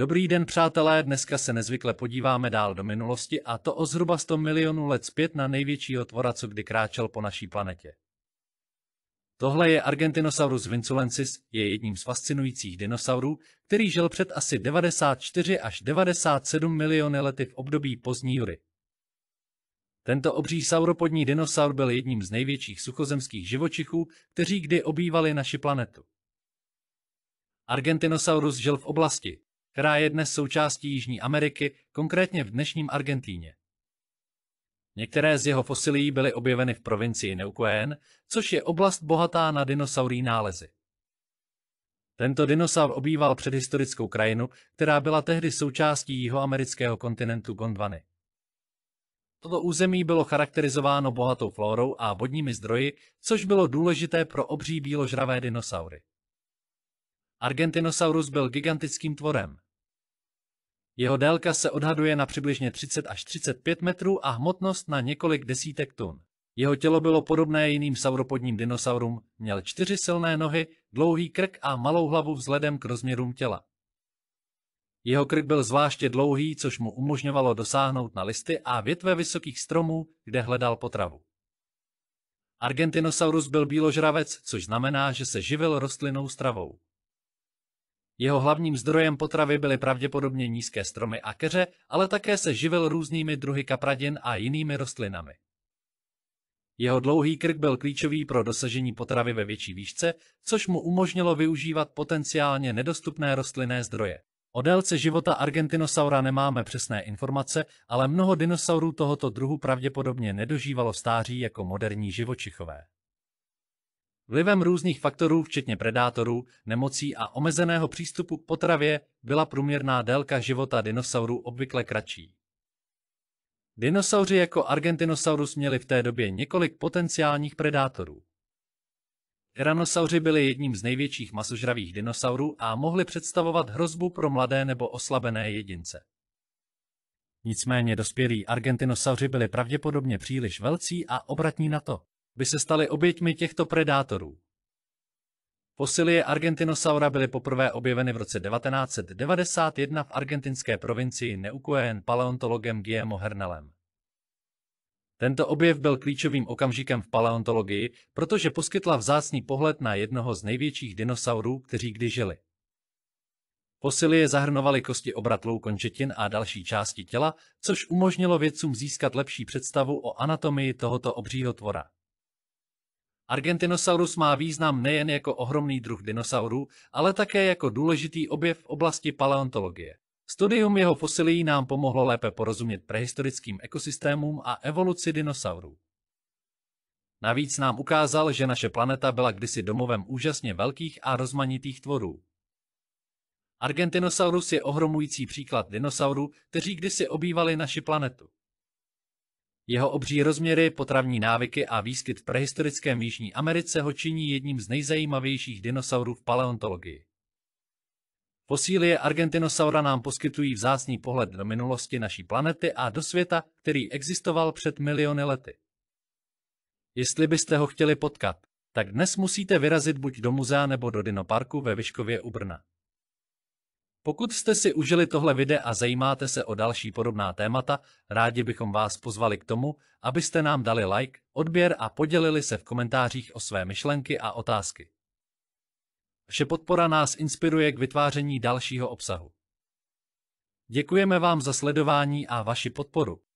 Dobrý den přátelé, dneska se nezvykle podíváme dál do minulosti a to o zhruba 100 milionů let zpět na největšího tvora, co kdy kráčel po naší planetě. Tohle je Argentinosaurus vinculensis, je jedním z fascinujících dinosaurů, který žil před asi 94 až 97 miliony lety v období pozdní jury. Tento obří sauropodní dinosaur byl jedním z největších suchozemských živočichů, kteří kdy obývali naši planetu. Argentinosaurus žil v oblasti, která je dnes součástí Jižní Ameriky, konkrétně v dnešním Argentíně. Některé z jeho fosilí byly objeveny v provincii Neuquén, což je oblast bohatá na dinosaurí nálezy. Tento dinosaur obýval předhistorickou krajinu, která byla tehdy součástí jihoamerického kontinentu Gondvany. Toto území bylo charakterizováno bohatou florou a vodními zdroji, což bylo důležité pro obří bíložravé dinosaury. Argentinosaurus byl gigantickým tvorem, jeho délka se odhaduje na přibližně 30 až 35 metrů a hmotnost na několik desítek tun. Jeho tělo bylo podobné jiným sauropodním dinosaurům, měl čtyři silné nohy, dlouhý krk a malou hlavu vzhledem k rozměrům těla. Jeho krk byl zvláště dlouhý, což mu umožňovalo dosáhnout na listy a větve vysokých stromů, kde hledal potravu. Argentinosaurus byl bíložravec, což znamená, že se živil rostlinnou stravou. Jeho hlavním zdrojem potravy byly pravděpodobně nízké stromy a keře, ale také se živil různými druhy kapradin a jinými rostlinami. Jeho dlouhý krk byl klíčový pro dosažení potravy ve větší výšce, což mu umožnilo využívat potenciálně nedostupné rostlinné zdroje. O délce života Argentinosaura nemáme přesné informace, ale mnoho dinosaurů tohoto druhu pravděpodobně nedožívalo stáří jako moderní živočichové. Vlivem různých faktorů, včetně predátorů, nemocí a omezeného přístupu k potravě, byla průměrná délka života dinosaurů obvykle kratší. Dinosauři jako Argentinosaurus měli v té době několik potenciálních predátorů. Tyrannosauři byli jedním z největších masožravých dinosaurů a mohli představovat hrozbu pro mladé nebo oslabené jedince. Nicméně dospělí argentinosauři byli pravděpodobně příliš velcí a obratní na to by se staly oběťmi těchto predátorů. Fosilie Argentinosaura byly poprvé objeveny v roce 1991 v argentinské provincii Neuquén paleontologem Guillermo Hernalem. Tento objev byl klíčovým okamžikem v paleontologii, protože poskytla vzácný pohled na jednoho z největších dinosaurů, kteří kdy žili. Fosilie zahrnovaly kosti obratlou končetin a další části těla, což umožnilo vědcům získat lepší představu o anatomii tohoto obřího tvora. Argentinosaurus má význam nejen jako ohromný druh dinosaurů, ale také jako důležitý objev v oblasti paleontologie. Studium jeho fosilií nám pomohlo lépe porozumět prehistorickým ekosystémům a evoluci dinosaurů. Navíc nám ukázal, že naše planeta byla kdysi domovem úžasně velkých a rozmanitých tvorů. Argentinosaurus je ohromující příklad dinosaurů, kteří kdysi obývali naši planetu. Jeho obří rozměry, potravní návyky a výskyt v prehistorickém Jižní Americe ho činí jedním z nejzajímavějších dinosaurů v paleontologii. Fosílie Argentinosaura nám poskytují vzácný pohled do minulosti naší planety a do světa, který existoval před miliony lety. Jestli byste ho chtěli potkat, tak dnes musíte vyrazit buď do muzea nebo do dinoparku ve Vyškově u Brna. Pokud jste si užili tohle video a zajímáte se o další podobná témata, rádi bychom vás pozvali k tomu, abyste nám dali like, odběr a podělili se v komentářích o své myšlenky a otázky. Vše podpora nás inspiruje k vytváření dalšího obsahu. Děkujeme vám za sledování a vaši podporu.